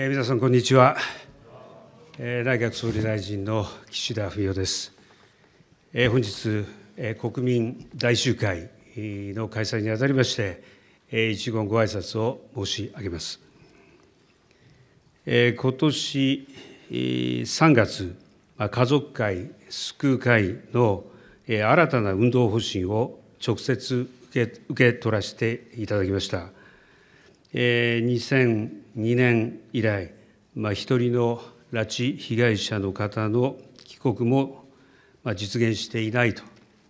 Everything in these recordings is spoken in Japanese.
えー、皆さん、こんにちは。えー、内閣総理大臣の岸田文雄です。えー、本日、えー、国民大集会の開催にあたりまして、えー、一言ご挨拶を申し上げます。えー、今年、えー、3月、まあ、家族会、救う会の、えー、新たな運動方針を直接受け受け取らせていただきました。えー、2年以来、ま1人の拉致被害者の方の帰国も実現していない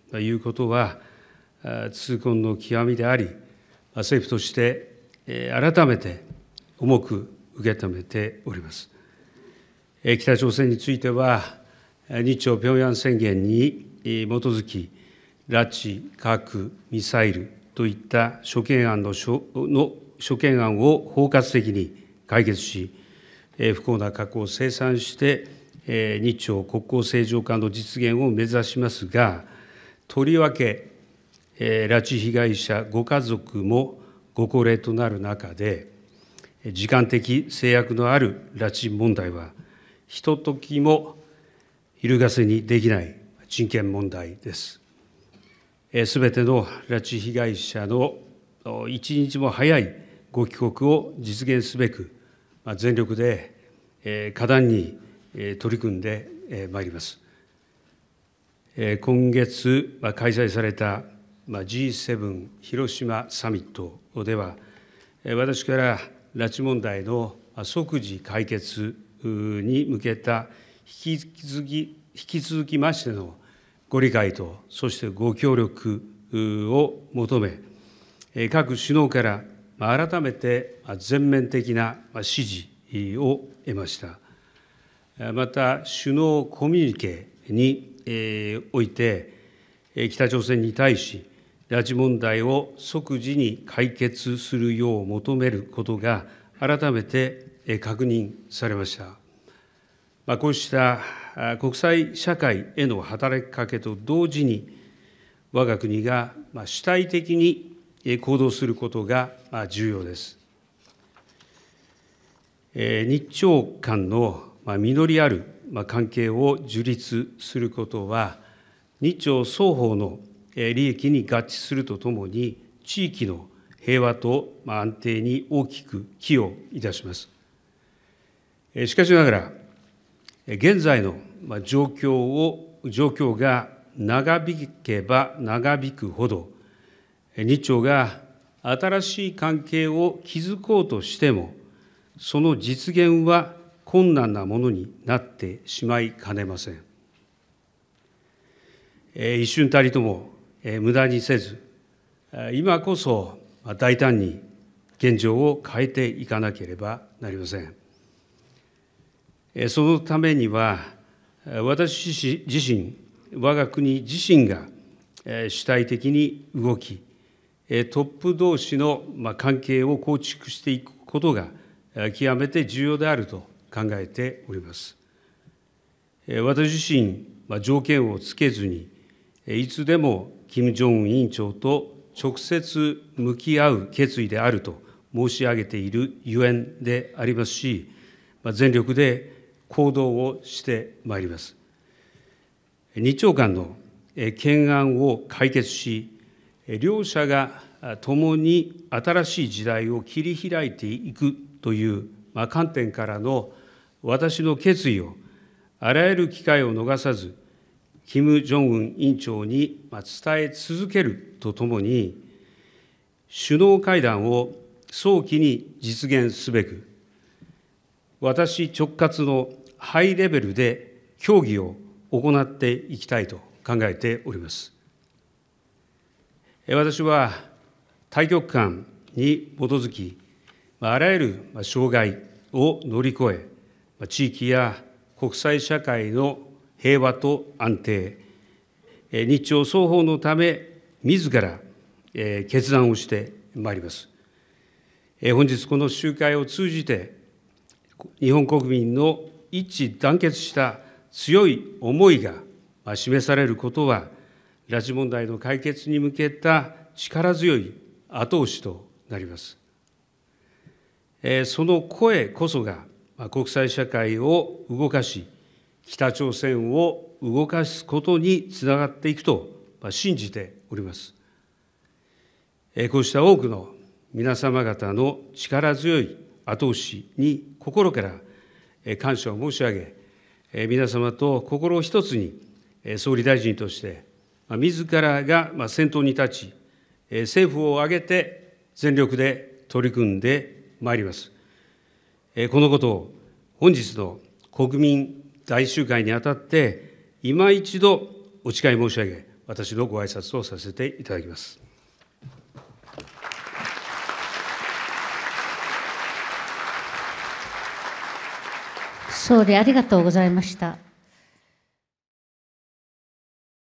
ということは、痛恨の極みであり、政府として改めて重く受け止めております。北朝鮮については、日朝平壌宣言に基づき、拉致、核、ミサイルといった諸懸案の諸懸案を包括的に解決し、不幸な過去を清算して、日朝国交正常化の実現を目指しますが、とりわけ、拉致被害者ご家族もご高齢となる中で、時間的制約のある拉致問題は、ひとときも揺るがせにできない人権問題です。すべての拉致被害者の一日も早いご帰国を実現すべく、全力で果断に取り組んでまいります。今月開催された G7 広島サミットでは、私から拉致問題の即時解決に向けた引き続き引き続きましてのご理解とそしてご協力を求め各首脳から改めて全面的な支持を得ました。また、首脳コミュニケにおいて、北朝鮮に対し、拉致問題を即時に解決するよう求めることが改めて確認されました。こうした国際社会への働きかけと同時に、我が国が主体的に行動することが重要です。日朝間の実りある関係を樹立することは、日朝双方の利益に合致するとともに、地域の平和と安定に大きく寄与いたします。しかしながら、現在の状況を状況が長引けば長引くほど、日朝が新しい関係を築こうとしても、その実現は困難なものになってしまいかねません。一瞬たりとも無駄にせず、今こそ大胆に現状を変えていかなければなりません。そのためには、私自身、我が国自身が主体的に動き、トップどうしの関係を構築していくことが極めて重要であると考えております。私自身、条件をつけずに、いつでも金正恩委員長と直接向き合う決意であると申し上げているゆえんでありますし、全力で行動をしてまいります。日朝間の懸案を解決し、両者が共に新しい時代を切り開いていくという観点からの私の決意をあらゆる機会を逃さず、キム・ジョンウン委員長に伝え続けるとともに、首脳会談を早期に実現すべく、私直轄のハイレベルで協議を行っていきたいと考えております。私は大局観に基づき、あらゆる障害を乗り越え、地域や国際社会の平和と安定、日朝双方のため、自ら決断をしてまいります。本日、この集会を通じて、日本国民の一致団結した強い思いが示されることは、拉致問題の解決に向けた力強い後押しとなります。その声こそが国際社会を動かし、北朝鮮を動かすことにつながっていくと信じております。こうした多くの皆様方の力強い後押しに心から感謝を申し上げ、皆様と心を一つに総理大臣として自らが先頭に立ち、政府を挙げて全力で取り組んでまいります。このことを本日の国民大集会にあたって、今一度お誓い申し上げ、私のご挨拶をさせていただきます。総理ありがとうございました。